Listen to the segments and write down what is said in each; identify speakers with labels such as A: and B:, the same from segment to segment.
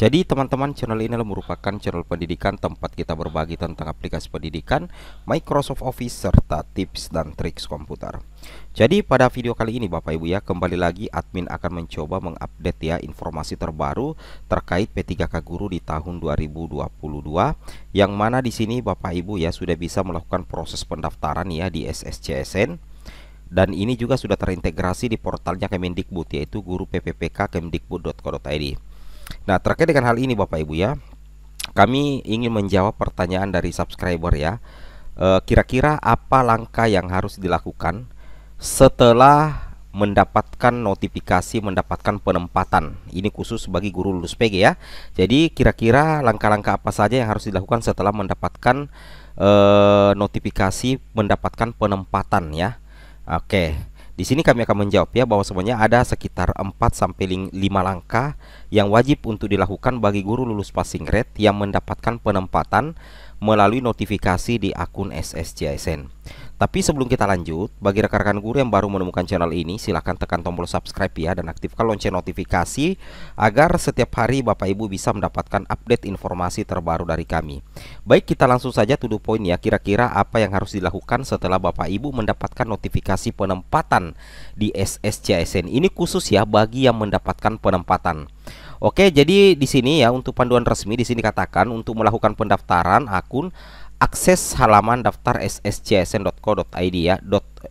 A: Jadi teman-teman channel ini merupakan channel pendidikan tempat kita berbagi tentang aplikasi pendidikan, Microsoft Office, serta tips dan triks komputer. Jadi pada video kali ini Bapak Ibu ya, kembali lagi admin akan mencoba mengupdate ya informasi terbaru terkait P3K Guru di tahun 2022 yang mana di sini Bapak Ibu ya sudah bisa melakukan proses pendaftaran ya di SSCSN dan ini juga sudah terintegrasi di portalnya Kemendikbud yaitu guru pppk kemendikbud.co.id. Nah, terkait dengan hal ini Bapak Ibu ya, kami ingin menjawab pertanyaan dari subscriber ya. Eh, kira-kira e, apa langkah yang harus dilakukan setelah mendapatkan notifikasi mendapatkan penempatan ini khusus bagi guru lulus PG ya jadi kira-kira langkah-langkah apa saja yang harus dilakukan setelah mendapatkan eh, notifikasi mendapatkan penempatan ya oke di sini kami akan menjawab ya bahwa semuanya ada sekitar 4 sampai 5 langkah yang wajib untuk dilakukan bagi guru lulus passing grade yang mendapatkan penempatan melalui notifikasi di akun SSJSN. Tapi sebelum kita lanjut, bagi rekan-rekan guru yang baru menemukan channel ini, silahkan tekan tombol subscribe ya dan aktifkan lonceng notifikasi agar setiap hari Bapak Ibu bisa mendapatkan update informasi terbaru dari kami. Baik, kita langsung saja the poin ya, kira-kira apa yang harus dilakukan setelah Bapak Ibu mendapatkan notifikasi penempatan di SSJSN. Ini khusus ya bagi yang mendapatkan penempatan. Oke, jadi di sini ya untuk panduan resmi di sini katakan untuk melakukan pendaftaran akun akses halaman daftar sscsn.co.id ya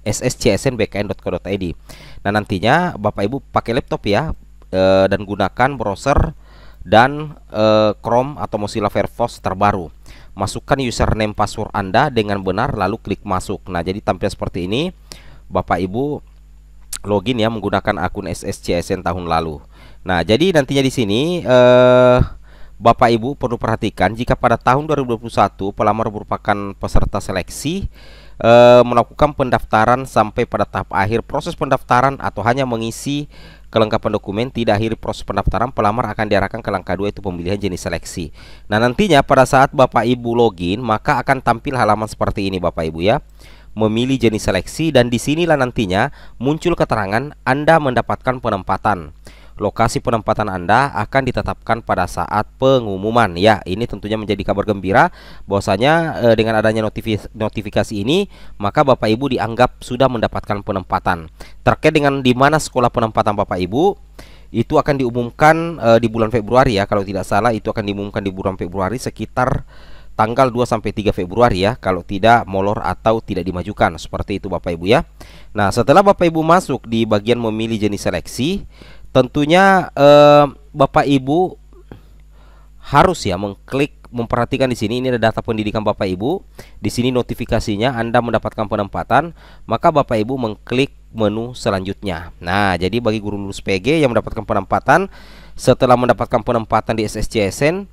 A: .sscsnbkn.co.id. Nah, nantinya Bapak Ibu pakai laptop ya e, dan gunakan browser dan e, Chrome atau Mozilla Firefox terbaru. Masukkan username password Anda dengan benar lalu klik masuk. Nah, jadi tampil seperti ini. Bapak Ibu login ya menggunakan akun SSCSN tahun lalu. Nah, jadi nantinya di sini eh Bapak Ibu perlu perhatikan jika pada tahun 2021 pelamar merupakan peserta seleksi eh, melakukan pendaftaran sampai pada tahap akhir proses pendaftaran atau hanya mengisi kelengkapan dokumen tidak akhir proses pendaftaran pelamar akan diarahkan ke langkah dua itu pemilihan jenis seleksi. Nah, nantinya pada saat Bapak Ibu login maka akan tampil halaman seperti ini Bapak Ibu ya memilih jenis seleksi dan disinilah nantinya muncul keterangan Anda mendapatkan penempatan. Lokasi penempatan Anda akan ditetapkan pada saat pengumuman. Ya, ini tentunya menjadi kabar gembira bahwasanya eh, dengan adanya notifikasi ini, maka Bapak Ibu dianggap sudah mendapatkan penempatan. Terkait dengan di mana sekolah penempatan Bapak Ibu, itu akan diumumkan eh, di bulan Februari ya, kalau tidak salah itu akan diumumkan di bulan Februari sekitar tanggal 2 sampai 3 Februari ya kalau tidak molor atau tidak dimajukan seperti itu Bapak Ibu ya. Nah, setelah Bapak Ibu masuk di bagian memilih jenis seleksi, tentunya eh, Bapak Ibu harus ya mengklik memperhatikan di sini ini ada data pendidikan Bapak Ibu. Di sini notifikasinya Anda mendapatkan penempatan, maka Bapak Ibu mengklik menu selanjutnya. Nah, jadi bagi guru lulus PG yang mendapatkan penempatan setelah mendapatkan penempatan di SSCSN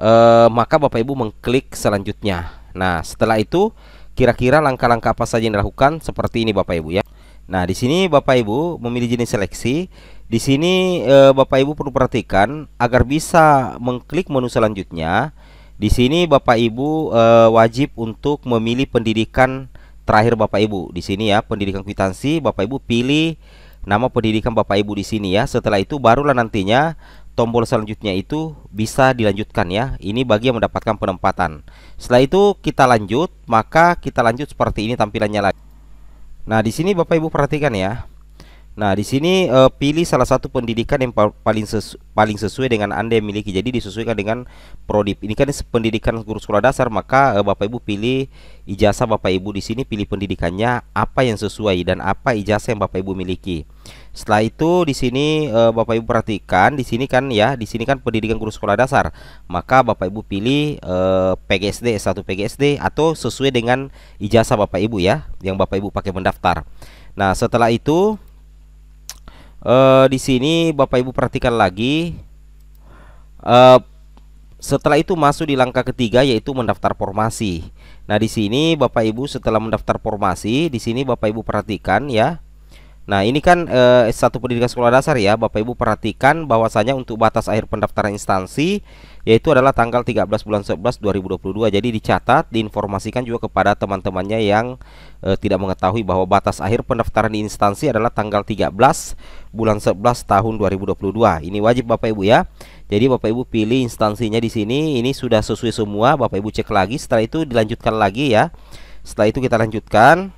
A: eh, maka Bapak Ibu mengklik selanjutnya. Nah, setelah itu kira-kira langkah-langkah apa saja yang dilakukan seperti ini Bapak Ibu ya. Nah, di sini Bapak Ibu memilih jenis seleksi. Di sini eh, Bapak Ibu perlu perhatikan agar bisa mengklik menu selanjutnya. Di sini Bapak Ibu eh, wajib untuk memilih pendidikan terakhir Bapak Ibu. Di sini ya, pendidikan kwitansi Bapak Ibu pilih nama pendidikan Bapak Ibu di sini ya. Setelah itu barulah nantinya tombol selanjutnya itu bisa dilanjutkan ya. Ini bagi yang mendapatkan penempatan. Setelah itu kita lanjut, maka kita lanjut seperti ini tampilannya lagi. Nah, di sini Bapak Ibu perhatikan ya. Nah, di sini uh, pilih salah satu pendidikan yang paling sesu paling sesuai dengan Anda yang miliki. Jadi disesuaikan dengan prodi. Ini kan pendidikan guru sekolah dasar, maka uh, Bapak Ibu pilih ijazah Bapak Ibu di sini pilih pendidikannya apa yang sesuai dan apa ijazah yang Bapak Ibu miliki. Setelah itu di sini uh, Bapak Ibu perhatikan di sini kan ya, di sini kan pendidikan guru sekolah dasar. Maka Bapak Ibu pilih uh, PGSD S1 PGSD atau sesuai dengan ijazah Bapak Ibu ya yang Bapak Ibu pakai mendaftar. Nah, setelah itu uh, di sini Bapak Ibu perhatikan lagi uh, setelah itu masuk di langkah ketiga yaitu mendaftar formasi. Nah, di sini Bapak Ibu setelah mendaftar formasi, di sini Bapak Ibu perhatikan ya. Nah ini kan eh, satu pendidikan sekolah dasar ya Bapak Ibu perhatikan bahwasanya untuk batas akhir pendaftaran instansi Yaitu adalah tanggal 13 bulan 11 2022 Jadi dicatat diinformasikan juga kepada teman-temannya yang eh, tidak mengetahui bahwa batas akhir pendaftaran di instansi adalah tanggal 13 bulan 11 tahun 2022 Ini wajib Bapak Ibu ya Jadi Bapak Ibu pilih instansinya di sini ini sudah sesuai semua Bapak Ibu cek lagi setelah itu dilanjutkan lagi ya Setelah itu kita lanjutkan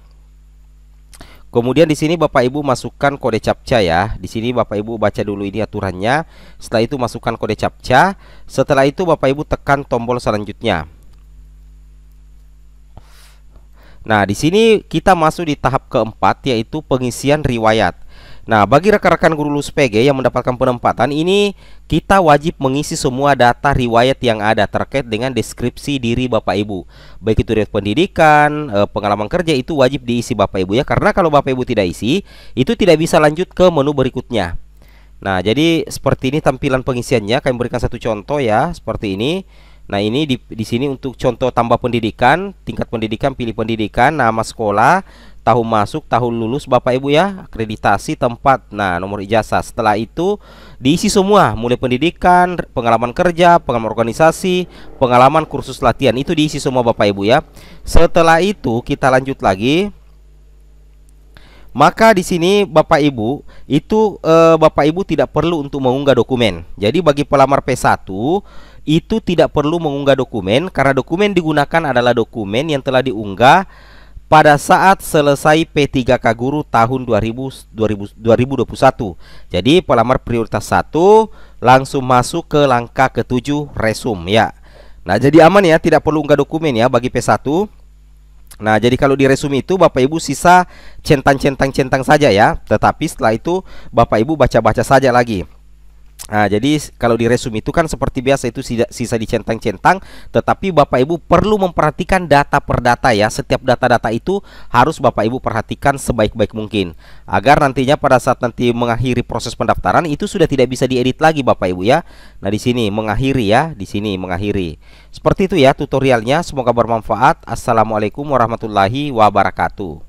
A: Kemudian di sini Bapak Ibu masukkan kode captcha ya. Di sini Bapak Ibu baca dulu ini aturannya. Setelah itu masukkan kode captcha. Setelah itu Bapak Ibu tekan tombol selanjutnya. Nah, di sini kita masuk di tahap keempat yaitu pengisian riwayat. Nah, bagi rekan-rekan guru lulus PG yang mendapatkan penempatan ini, kita wajib mengisi semua data riwayat yang ada terkait dengan deskripsi diri Bapak Ibu. Baik itu riwayat pendidikan, eh, pengalaman kerja itu wajib diisi Bapak Ibu ya karena kalau Bapak Ibu tidak isi, itu tidak bisa lanjut ke menu berikutnya. Nah, jadi seperti ini tampilan pengisiannya. Kami berikan satu contoh ya, seperti ini. Nah, ini di, di sini untuk contoh tambah pendidikan, tingkat pendidikan, pilih pendidikan, nama sekolah, tahun masuk, tahun lulus Bapak Ibu ya, akreditasi tempat. Nah, nomor ijazah. Setelah itu diisi semua, mulai pendidikan, pengalaman kerja, pengalaman organisasi, pengalaman kursus latihan. Itu diisi semua Bapak Ibu ya. Setelah itu kita lanjut lagi. Maka di sini Bapak Ibu itu e, Bapak Ibu tidak perlu untuk mengunggah dokumen. Jadi bagi pelamar P1 itu tidak perlu mengunggah dokumen karena dokumen digunakan adalah dokumen yang telah diunggah pada saat selesai P3K Guru tahun 2000, 2000, 2021. Jadi pelamar prioritas 1 langsung masuk ke langkah ketujuh resume. ya. Nah, jadi aman ya, tidak perlu unggah dokumen ya bagi P1. Nah, jadi kalau di resume itu Bapak Ibu sisa centang-centang-centang saja ya, tetapi setelah itu Bapak Ibu baca-baca saja lagi. Nah, jadi kalau di resume itu kan seperti biasa itu sisa dicentang-centang, tetapi Bapak Ibu perlu memperhatikan data per data ya. Setiap data-data itu harus Bapak Ibu perhatikan sebaik-baik mungkin agar nantinya pada saat nanti mengakhiri proses pendaftaran itu sudah tidak bisa diedit lagi Bapak Ibu ya. Nah, di sini mengakhiri ya, di sini mengakhiri. Seperti itu ya tutorialnya, semoga bermanfaat. Assalamualaikum warahmatullahi wabarakatuh.